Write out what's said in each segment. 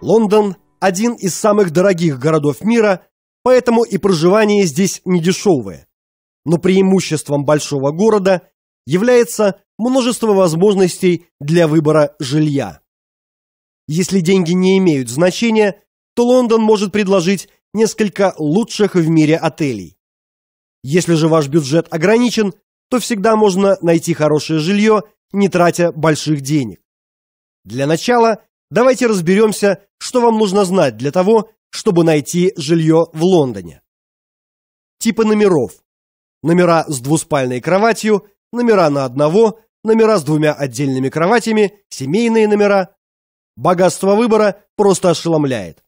Лондон – один из самых дорогих городов мира, поэтому и проживание здесь недешевое. Но преимуществом большого города является множество возможностей для выбора жилья. Если деньги не имеют значения, то Лондон может предложить несколько лучших в мире отелей. Если же ваш бюджет ограничен, то всегда можно найти хорошее жилье, не тратя больших денег. Для начала Давайте разберемся, что вам нужно знать для того, чтобы найти жилье в Лондоне. Типы номеров. Номера с двуспальной кроватью, номера на одного, номера с двумя отдельными кроватями, семейные номера. Богатство выбора просто ошеломляет.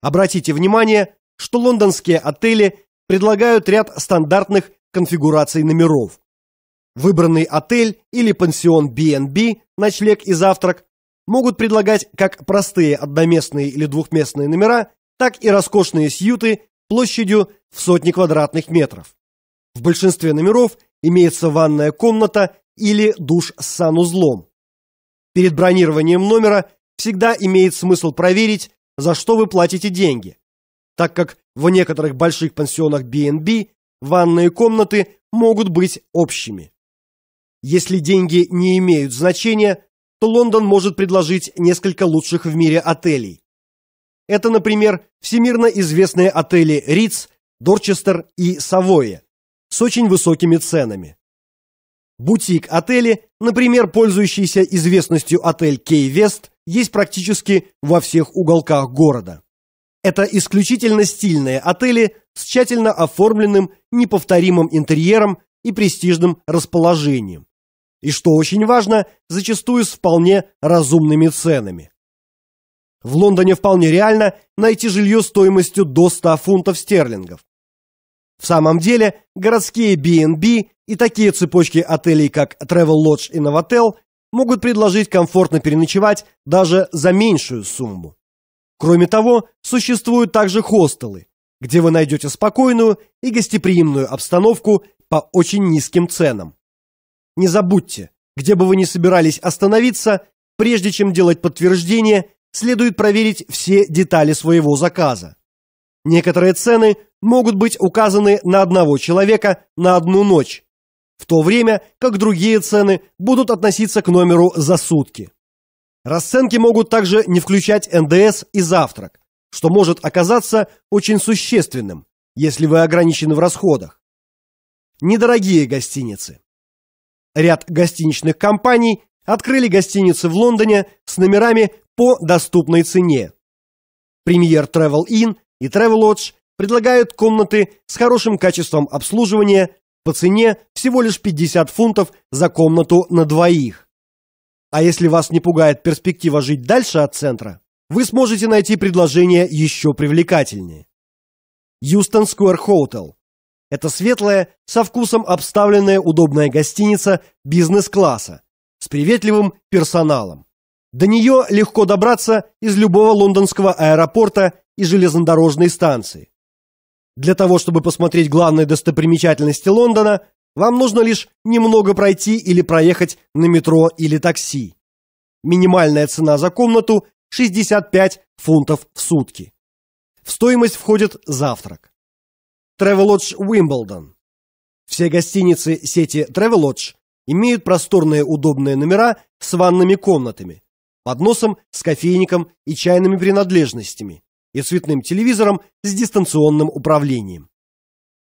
Обратите внимание, что лондонские отели предлагают ряд стандартных конфигураций номеров. Выбранный отель или пансион B&B, ночлег и завтрак, могут предлагать как простые одноместные или двухместные номера, так и роскошные сьюты площадью в сотни квадратных метров. В большинстве номеров имеется ванная комната или душ с санузлом. Перед бронированием номера всегда имеет смысл проверить, за что вы платите деньги, так как в некоторых больших пансионах B&B ванные комнаты могут быть общими. Если деньги не имеют значения, то Лондон может предложить несколько лучших в мире отелей. Это, например, всемирно известные отели Риц, Дорчестер и Савойя с очень высокими ценами. Бутик-отели, например, пользующийся известностью отель Кей Вест, есть практически во всех уголках города. Это исключительно стильные отели с тщательно оформленным, неповторимым интерьером и престижным расположением. И что очень важно, зачастую с вполне разумными ценами. В Лондоне вполне реально найти жилье стоимостью до 100 фунтов стерлингов. В самом деле, городские B&B и такие цепочки отелей, как Travel Lodge и Novotel, могут предложить комфортно переночевать даже за меньшую сумму. Кроме того, существуют также хостелы, где вы найдете спокойную и гостеприимную обстановку по очень низким ценам. Не забудьте, где бы вы ни собирались остановиться, прежде чем делать подтверждение, следует проверить все детали своего заказа. Некоторые цены могут быть указаны на одного человека на одну ночь, в то время как другие цены будут относиться к номеру за сутки. Расценки могут также не включать НДС и завтрак, что может оказаться очень существенным, если вы ограничены в расходах. Недорогие гостиницы. Ряд гостиничных компаний открыли гостиницы в Лондоне с номерами по доступной цене. Premier Travel Inn и Travelodge предлагают комнаты с хорошим качеством обслуживания по цене всего лишь 50 фунтов за комнату на двоих. А если вас не пугает перспектива жить дальше от центра, вы сможете найти предложение еще привлекательнее. Юстон Сквер Hotel это светлая, со вкусом обставленная удобная гостиница бизнес-класса с приветливым персоналом. До нее легко добраться из любого лондонского аэропорта и железнодорожной станции. Для того, чтобы посмотреть главные достопримечательности Лондона, вам нужно лишь немного пройти или проехать на метро или такси. Минимальная цена за комнату – 65 фунтов в сутки. В стоимость входит завтрак. Travelodge Уимблдон. Все гостиницы сети Travelodge имеют просторные удобные номера с ванными комнатами, подносом с кофейником и чайными принадлежностями и цветным телевизором с дистанционным управлением.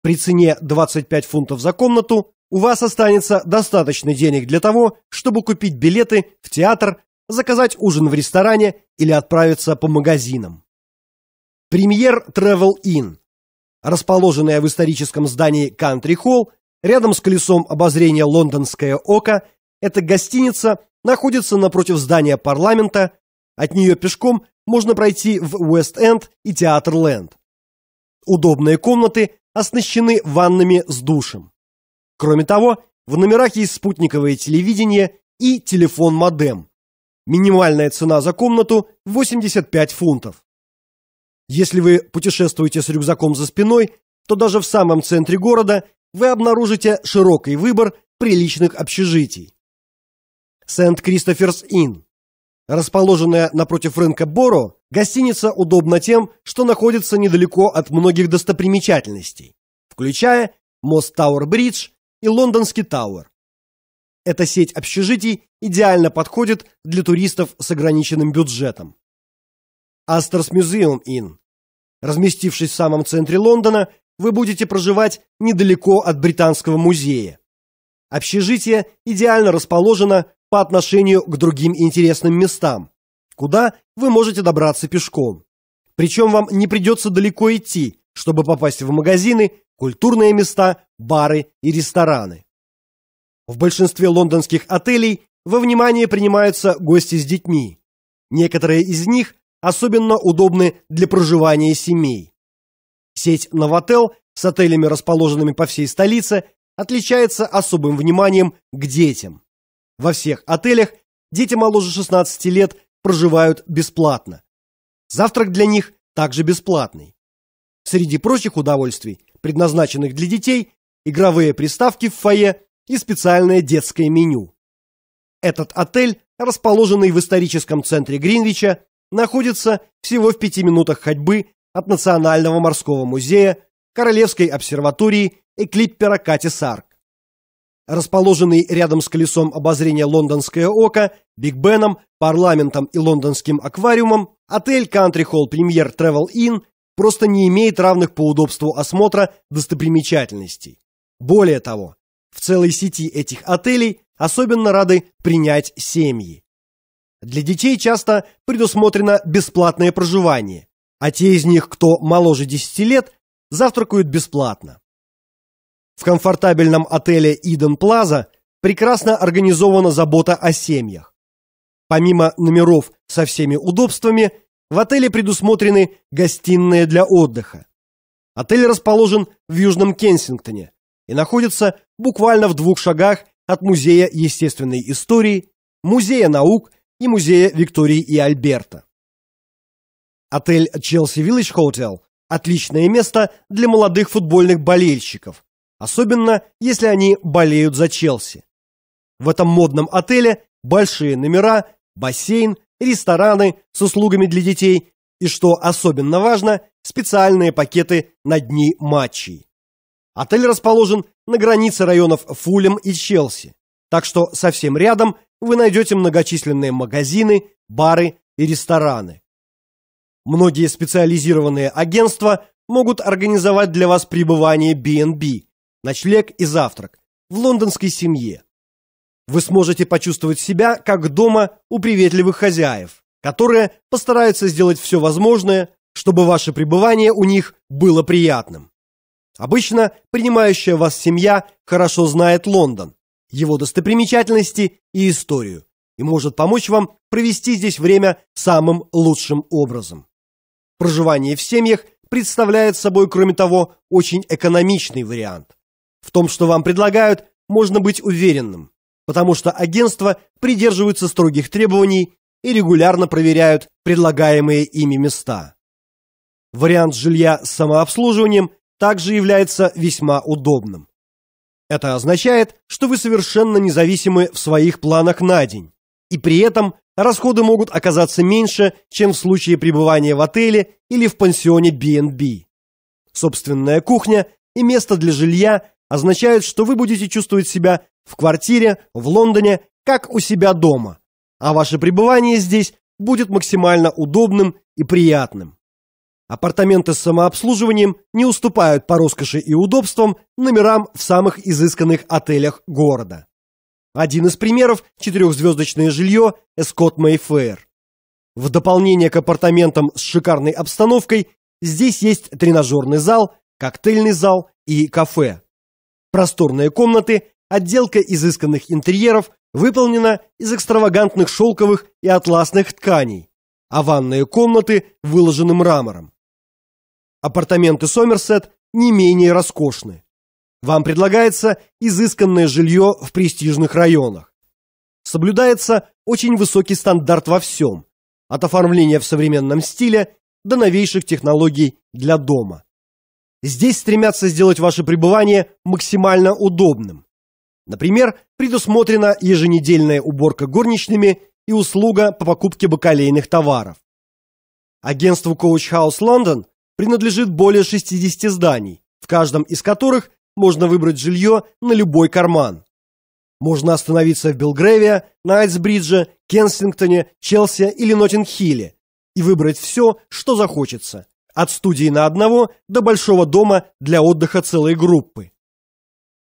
При цене 25 фунтов за комнату у вас останется достаточно денег для того, чтобы купить билеты в театр, заказать ужин в ресторане или отправиться по магазинам. Премьер Travel Inn расположенная в историческом здании Country Hall, рядом с колесом обозрения Лондонское око, эта гостиница находится напротив здания парламента, от нее пешком можно пройти в Уэст-Энд и Театр Ленд. Удобные комнаты оснащены ваннами с душем. Кроме того, в номерах есть спутниковое телевидение и телефон-модем. Минимальная цена за комнату – 85 фунтов. Если вы путешествуете с рюкзаком за спиной, то даже в самом центре города вы обнаружите широкий выбор приличных общежитий. Сент-Кристоферс-Инн. Расположенная напротив рынка Боро, гостиница удобна тем, что находится недалеко от многих достопримечательностей, включая мост Тауэр-Бридж и Лондонский Тауэр. Эта сеть общежитий идеально подходит для туристов с ограниченным бюджетом. Астерс Мюзеум Инн. Разместившись в самом центре Лондона, вы будете проживать недалеко от Британского музея. Общежитие идеально расположено по отношению к другим интересным местам, куда вы можете добраться пешком. Причем вам не придется далеко идти, чтобы попасть в магазины, культурные места, бары и рестораны. В большинстве лондонских отелей во внимание принимаются гости с детьми. Некоторые из них особенно удобны для проживания семей. Сеть «Новотел» с отелями, расположенными по всей столице, отличается особым вниманием к детям. Во всех отелях дети моложе 16 лет проживают бесплатно. Завтрак для них также бесплатный. Среди прочих удовольствий, предназначенных для детей, игровые приставки в фойе и специальное детское меню. Этот отель, расположенный в историческом центре Гринвича, находится всего в пяти минутах ходьбы от Национального морского музея, Королевской обсерватории и клиппера Кати Сарк. Расположенный рядом с колесом обозрения Лондонское око, Биг Беном, парламентом и лондонским аквариумом, отель Country Hall Premier Travel Inn просто не имеет равных по удобству осмотра достопримечательностей. Более того, в целой сети этих отелей особенно рады принять семьи. Для детей часто предусмотрено бесплатное проживание, а те из них, кто моложе 10 лет, завтракают бесплатно. В комфортабельном отеле Eden Plaza прекрасно организована забота о семьях. Помимо номеров со всеми удобствами, в отеле предусмотрены гостиные для отдыха. Отель расположен в Южном Кенсингтоне и находится буквально в двух шагах от Музея естественной истории, Музея наук и музея Виктории и Альберта. Отель Chelsea Village Hotel – отличное место для молодых футбольных болельщиков, особенно если они болеют за Челси. В этом модном отеле большие номера, бассейн, рестораны с услугами для детей и, что особенно важно, специальные пакеты на дни матчей. Отель расположен на границе районов Фулем и Челси. Так что совсем рядом вы найдете многочисленные магазины, бары и рестораны. Многие специализированные агентства могут организовать для вас пребывание B&B, ночлег и завтрак в лондонской семье. Вы сможете почувствовать себя как дома у приветливых хозяев, которые постараются сделать все возможное, чтобы ваше пребывание у них было приятным. Обычно принимающая вас семья хорошо знает Лондон, его достопримечательности и историю и может помочь вам провести здесь время самым лучшим образом. Проживание в семьях представляет собой, кроме того, очень экономичный вариант. В том, что вам предлагают, можно быть уверенным, потому что агентства придерживаются строгих требований и регулярно проверяют предлагаемые ими места. Вариант жилья с самообслуживанием также является весьма удобным. Это означает, что вы совершенно независимы в своих планах на день. И при этом расходы могут оказаться меньше, чем в случае пребывания в отеле или в пансионе B&B. Собственная кухня и место для жилья означают, что вы будете чувствовать себя в квартире в Лондоне как у себя дома, а ваше пребывание здесь будет максимально удобным и приятным. Апартаменты с самообслуживанием не уступают по роскоши и удобствам номерам в самых изысканных отелях города. Один из примеров – четырехзвездочное жилье «Эскот Мэйфэйр». В дополнение к апартаментам с шикарной обстановкой здесь есть тренажерный зал, коктейльный зал и кафе. Просторные комнаты, отделка изысканных интерьеров выполнена из экстравагантных шелковых и атласных тканей, а ванные комнаты выложены мрамором. Апартаменты Сомерсет не менее роскошны. Вам предлагается изысканное жилье в престижных районах. Соблюдается очень высокий стандарт во всем, от оформления в современном стиле до новейших технологий для дома. Здесь стремятся сделать ваше пребывание максимально удобным. Например, предусмотрена еженедельная уборка горничными и услуга по покупке бакалейных товаров. Агентству Coach House London принадлежит более 60 зданий, в каждом из которых можно выбрать жилье на любой карман. Можно остановиться в Белгреве, Найтсбридже, Кенсингтоне, Челси или ноттинг и выбрать все, что захочется, от студии на одного до большого дома для отдыха целой группы.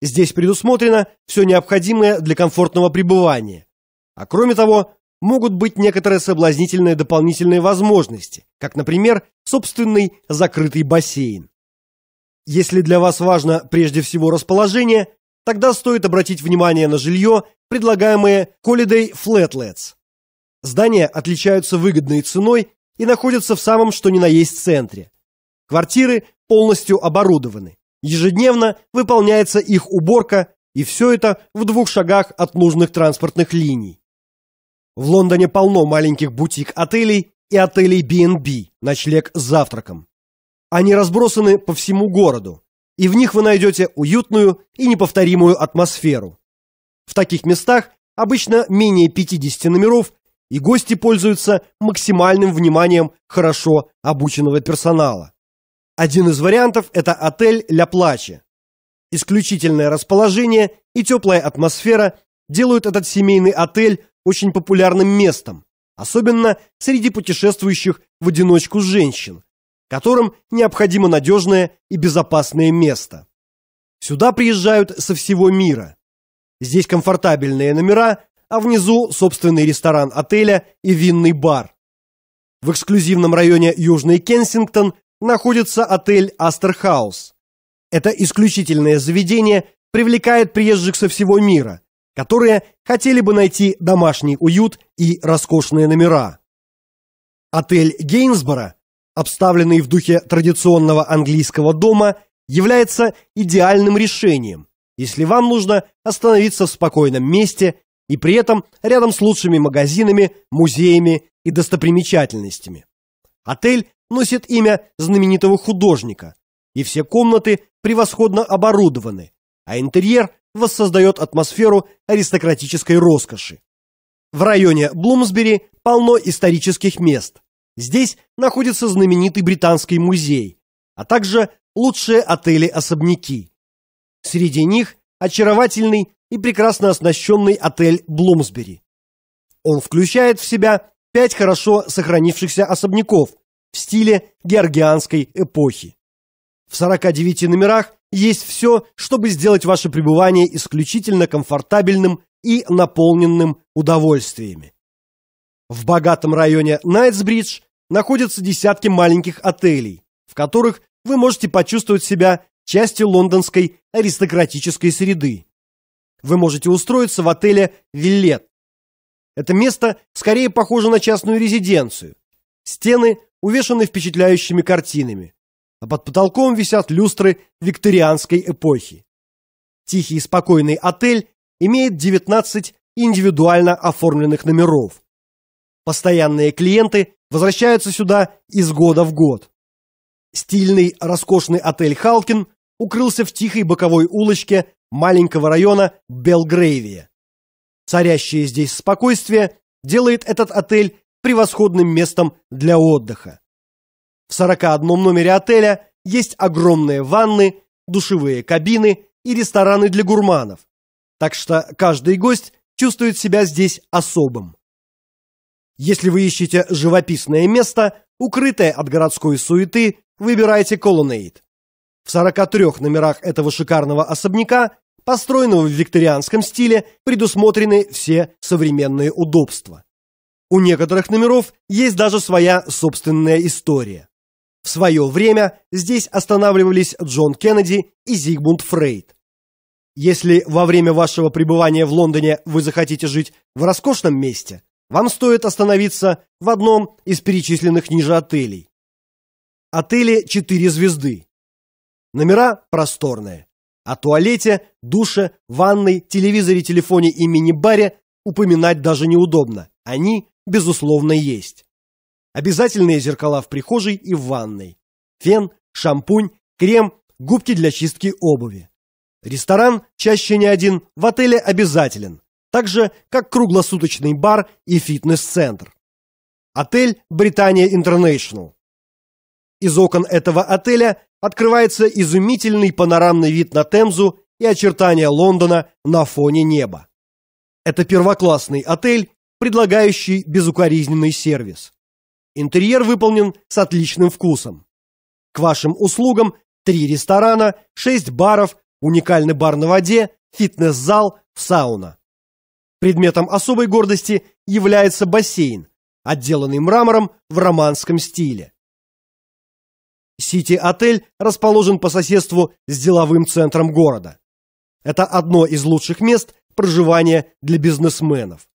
Здесь предусмотрено все необходимое для комфортного пребывания. А кроме того, могут быть некоторые соблазнительные дополнительные возможности, как, например, собственный закрытый бассейн. Если для вас важно прежде всего расположение, тогда стоит обратить внимание на жилье, предлагаемое Holiday Flatlets. Здания отличаются выгодной ценой и находятся в самом что ни на есть центре. Квартиры полностью оборудованы. Ежедневно выполняется их уборка, и все это в двух шагах от нужных транспортных линий. В Лондоне полно маленьких бутик-отелей и отелей B&B, ночлег с завтраком. Они разбросаны по всему городу, и в них вы найдете уютную и неповторимую атмосферу. В таких местах обычно менее 50 номеров, и гости пользуются максимальным вниманием хорошо обученного персонала. Один из вариантов – это отель «Ля Плаче». Исключительное расположение и теплая атмосфера делают этот семейный отель очень популярным местом, особенно среди путешествующих в одиночку женщин, которым необходимо надежное и безопасное место. Сюда приезжают со всего мира. Здесь комфортабельные номера, а внизу собственный ресторан отеля и винный бар. В эксклюзивном районе Южный Кенсингтон находится отель Астерхаус. Это исключительное заведение привлекает приезжих со всего мира, которые хотели бы найти домашний уют и роскошные номера. Отель Гейнсборо, обставленный в духе традиционного английского дома, является идеальным решением, если вам нужно остановиться в спокойном месте и при этом рядом с лучшими магазинами, музеями и достопримечательностями. Отель носит имя знаменитого художника, и все комнаты превосходно оборудованы, а интерьер воссоздает атмосферу аристократической роскоши. В районе Блумсбери полно исторических мест. Здесь находится знаменитый британский музей, а также лучшие отели-особняки. Среди них очаровательный и прекрасно оснащенный отель Блумсбери. Он включает в себя пять хорошо сохранившихся особняков в стиле георгианской эпохи. В 49 номерах есть все, чтобы сделать ваше пребывание исключительно комфортабельным и наполненным удовольствиями. В богатом районе Найтсбридж находятся десятки маленьких отелей, в которых вы можете почувствовать себя частью лондонской аристократической среды. Вы можете устроиться в отеле «Виллет». Это место скорее похоже на частную резиденцию. Стены увешаны впечатляющими картинами а под потолком висят люстры викторианской эпохи. Тихий и спокойный отель имеет 19 индивидуально оформленных номеров. Постоянные клиенты возвращаются сюда из года в год. Стильный, роскошный отель «Халкин» укрылся в тихой боковой улочке маленького района Белгрейвия. Царящее здесь спокойствие делает этот отель превосходным местом для отдыха. В 41 номере отеля есть огромные ванны, душевые кабины и рестораны для гурманов. Так что каждый гость чувствует себя здесь особым. Если вы ищете живописное место, укрытое от городской суеты, выбирайте Колонейд. В 43 номерах этого шикарного особняка, построенного в викторианском стиле, предусмотрены все современные удобства. У некоторых номеров есть даже своя собственная история. В свое время здесь останавливались Джон Кеннеди и Зигмунд Фрейд. Если во время вашего пребывания в Лондоне вы захотите жить в роскошном месте, вам стоит остановиться в одном из перечисленных ниже отелей. Отели 4 звезды. Номера просторные. О туалете, душе, ванной, телевизоре, телефоне и мини-баре упоминать даже неудобно. Они, безусловно, есть. Обязательные зеркала в прихожей и в ванной. Фен, шампунь, крем, губки для чистки обуви. Ресторан чаще не один, в отеле обязателен. Так же, как круглосуточный бар и фитнес-центр. Отель «Британия Интернешнл». Из окон этого отеля открывается изумительный панорамный вид на Темзу и очертания Лондона на фоне неба. Это первоклассный отель, предлагающий безукоризненный сервис. Интерьер выполнен с отличным вкусом. К вашим услугам три ресторана, шесть баров, уникальный бар на воде, фитнес-зал, сауна. Предметом особой гордости является бассейн, отделанный мрамором в романском стиле. Сити-отель расположен по соседству с деловым центром города. Это одно из лучших мест проживания для бизнесменов.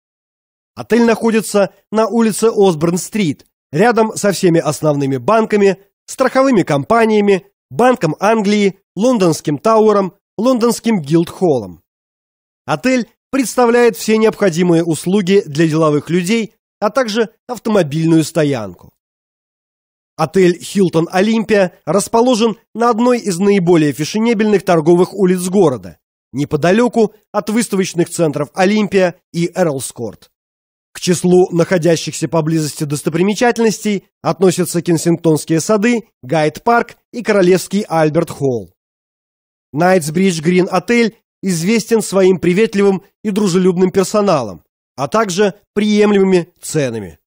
Отель находится на улице Осборн-стрит, рядом со всеми основными банками, страховыми компаниями, Банком Англии, Лондонским Тауэром, Лондонским Гилдхоллом. Отель представляет все необходимые услуги для деловых людей, а также автомобильную стоянку. Отель «Хилтон Олимпия» расположен на одной из наиболее фешенебельных торговых улиц города, неподалеку от выставочных центров «Олимпия» и «Эрлскорт». К числу находящихся поблизости достопримечательностей относятся Кенсингтонские сады, Гайд-парк и Королевский Альберт-холл. Найтсбридж Грин Отель известен своим приветливым и дружелюбным персоналом, а также приемлемыми ценами.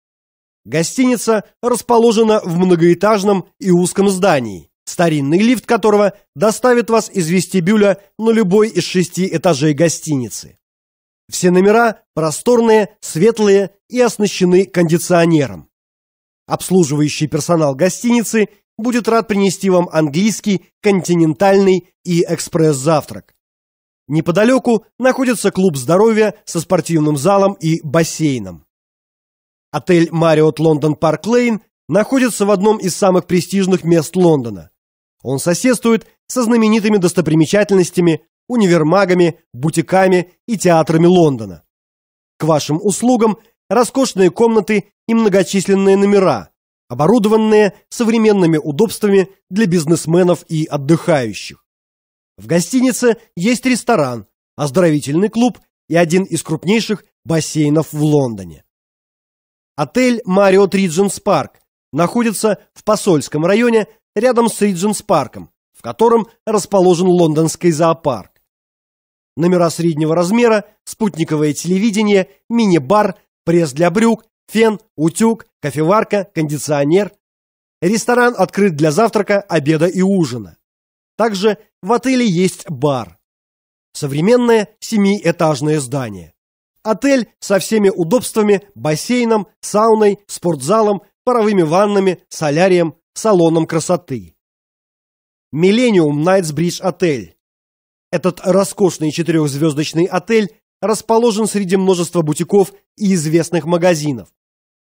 Гостиница расположена в многоэтажном и узком здании, старинный лифт которого доставит вас из вестибюля на любой из шести этажей гостиницы. Все номера просторные, светлые и оснащены кондиционером. Обслуживающий персонал гостиницы будет рад принести вам английский, континентальный и экспресс-завтрак. Неподалеку находится клуб здоровья со спортивным залом и бассейном. Отель Marriott London Park Lane находится в одном из самых престижных мест Лондона. Он соседствует со знаменитыми достопримечательностями универмагами, бутиками и театрами Лондона. К вашим услугам роскошные комнаты и многочисленные номера, оборудованные современными удобствами для бизнесменов и отдыхающих. В гостинице есть ресторан, оздоровительный клуб и один из крупнейших бассейнов в Лондоне. Отель Marriott Regent's Park находится в посольском районе рядом с Ридженс Парком, в котором расположен лондонский зоопарк номера среднего размера, спутниковое телевидение, мини-бар, пресс для брюк, фен, утюг, кофеварка, кондиционер. Ресторан открыт для завтрака, обеда и ужина. Также в отеле есть бар. Современное семиэтажное здание. Отель со всеми удобствами, бассейном, сауной, спортзалом, паровыми ваннами, солярием, салоном красоты. Millennium Найтсбридж отель этот роскошный четырехзвездочный отель расположен среди множества бутиков и известных магазинов.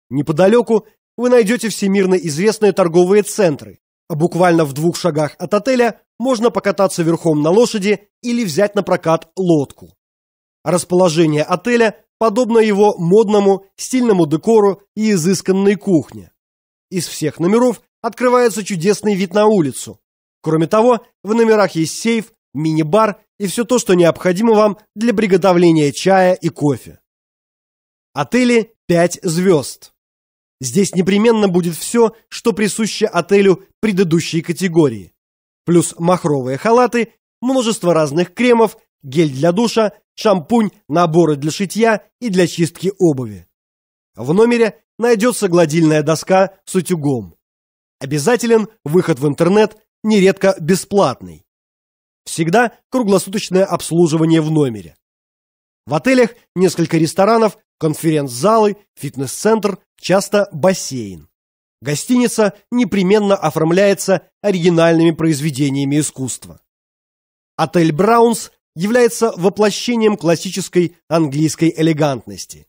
Неподалеку вы найдете всемирно известные торговые центры, а буквально в двух шагах от отеля можно покататься верхом на лошади или взять на прокат лодку. Расположение отеля подобно его модному, стильному декору и изысканной кухне. Из всех номеров открывается чудесный вид на улицу. Кроме того, в номерах есть сейф, мини-бар и все то, что необходимо вам для приготовления чая и кофе. Отели 5 звезд. Здесь непременно будет все, что присуще отелю предыдущей категории. Плюс махровые халаты, множество разных кремов, гель для душа, шампунь, наборы для шитья и для чистки обуви. В номере найдется гладильная доска с утюгом. Обязателен выход в интернет, нередко бесплатный. Всегда круглосуточное обслуживание в номере. В отелях несколько ресторанов, конференц-залы, фитнес-центр, часто бассейн. Гостиница непременно оформляется оригинальными произведениями искусства. Отель «Браунс» является воплощением классической английской элегантности.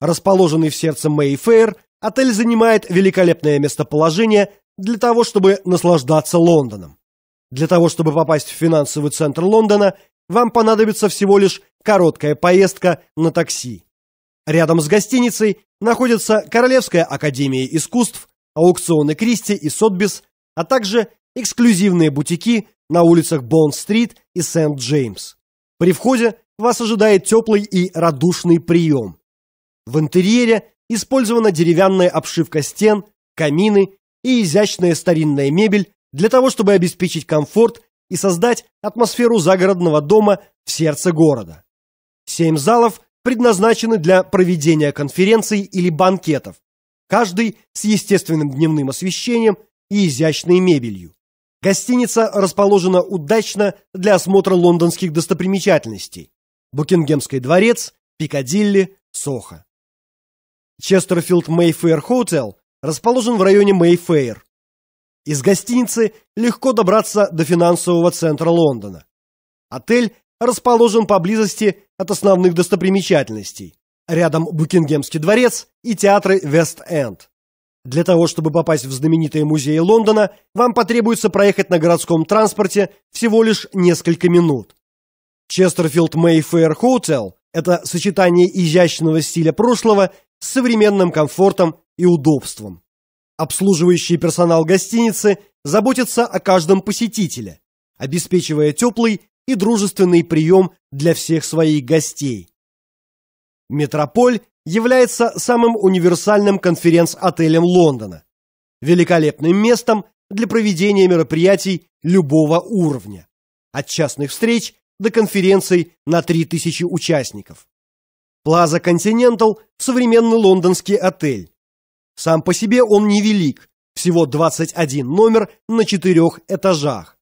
Расположенный в сердце Мэйфэйр, отель занимает великолепное местоположение для того, чтобы наслаждаться Лондоном. Для того, чтобы попасть в финансовый центр Лондона, вам понадобится всего лишь короткая поездка на такси. Рядом с гостиницей находится Королевская академия искусств, аукционы Кристи и Сотбис, а также эксклюзивные бутики на улицах Бонд-стрит и Сент-Джеймс. При входе вас ожидает теплый и радушный прием. В интерьере использована деревянная обшивка стен, камины и изящная старинная мебель для того, чтобы обеспечить комфорт и создать атмосферу загородного дома в сердце города. Семь залов предназначены для проведения конференций или банкетов, каждый с естественным дневным освещением и изящной мебелью. Гостиница расположена удачно для осмотра лондонских достопримечательностей – Букингемский дворец, Пикадилли, Сохо. Честерфилд Мэйфэйр Хотел расположен в районе Мэйфэйр, из гостиницы легко добраться до финансового центра Лондона. Отель расположен поблизости от основных достопримечательностей. Рядом Букингемский дворец и театры Вест-Энд. Для того, чтобы попасть в знаменитые музеи Лондона, вам потребуется проехать на городском транспорте всего лишь несколько минут. Честерфилд Мэйфэйр Hotel – это сочетание изящного стиля прошлого с современным комфортом и удобством. Обслуживающий персонал гостиницы заботится о каждом посетителе, обеспечивая теплый и дружественный прием для всех своих гостей. «Метрополь» является самым универсальным конференц-отелем Лондона, великолепным местом для проведения мероприятий любого уровня, от частных встреч до конференций на 3000 участников. Плаза Континентал – современный лондонский отель, сам по себе он невелик, всего 21 номер на четырех этажах.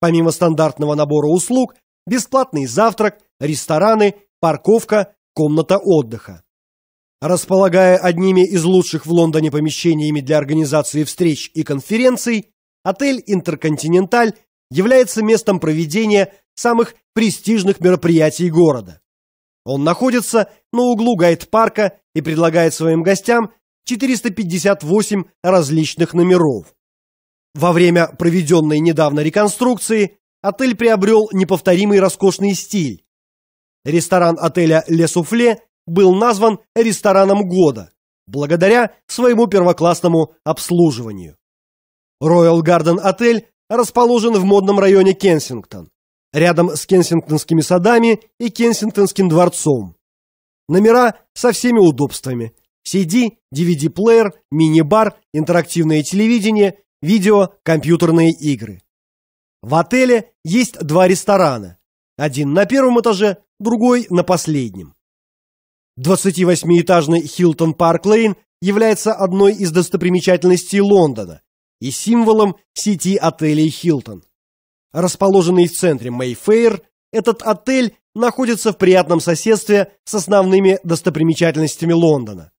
Помимо стандартного набора услуг, бесплатный завтрак, рестораны, парковка, комната отдыха. Располагая одними из лучших в Лондоне помещениями для организации встреч и конференций, отель «Интерконтиненталь» является местом проведения самых престижных мероприятий города. Он находится на углу гайд-парка и предлагает своим гостям 458 различных номеров. Во время проведенной недавно реконструкции отель приобрел неповторимый роскошный стиль. Ресторан отеля «Ле Суфле» был назван рестораном года благодаря своему первоклассному обслуживанию. Royal Garden отель расположен в модном районе Кенсингтон, рядом с кенсингтонскими садами и кенсингтонским дворцом. Номера со всеми удобствами – CD, DVD-плеер, мини-бар, интерактивное телевидение, видео, компьютерные игры. В отеле есть два ресторана. Один на первом этаже, другой на последнем. 28-этажный Хилтон Парк Лейн является одной из достопримечательностей Лондона и символом сети отелей Хилтон. Расположенный в центре Мэйфейр, этот отель находится в приятном соседстве с основными достопримечательностями Лондона.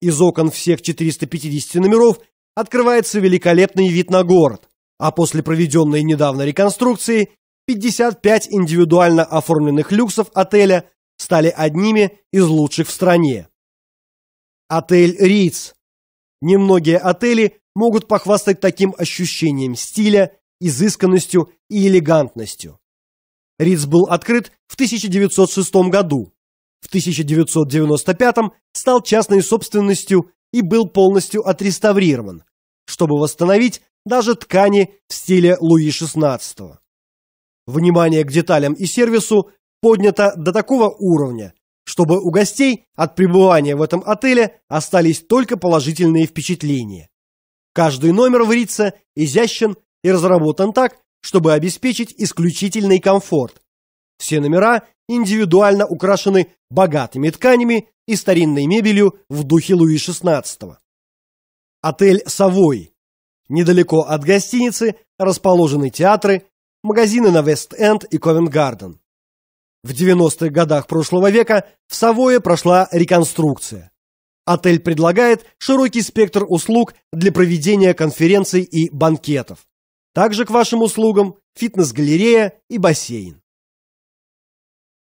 Из окон всех 450 номеров открывается великолепный вид на город, а после проведенной недавно реконструкции 55 индивидуально оформленных люксов отеля стали одними из лучших в стране. Отель Риц. Немногие отели могут похвастать таким ощущением стиля, изысканностью и элегантностью. Риц был открыт в 1906 году в 1995 стал частной собственностью и был полностью отреставрирован, чтобы восстановить даже ткани в стиле Луи XVI. Внимание к деталям и сервису поднято до такого уровня, чтобы у гостей от пребывания в этом отеле остались только положительные впечатления. Каждый номер в Рице изящен и разработан так, чтобы обеспечить исключительный комфорт. Все номера индивидуально украшены богатыми тканями и старинной мебелью в духе Луи XVI. Отель «Совой». Недалеко от гостиницы расположены театры, магазины на Вест-Энд и ковент В 90-х годах прошлого века в Савое прошла реконструкция. Отель предлагает широкий спектр услуг для проведения конференций и банкетов. Также к вашим услугам фитнес-галерея и бассейн.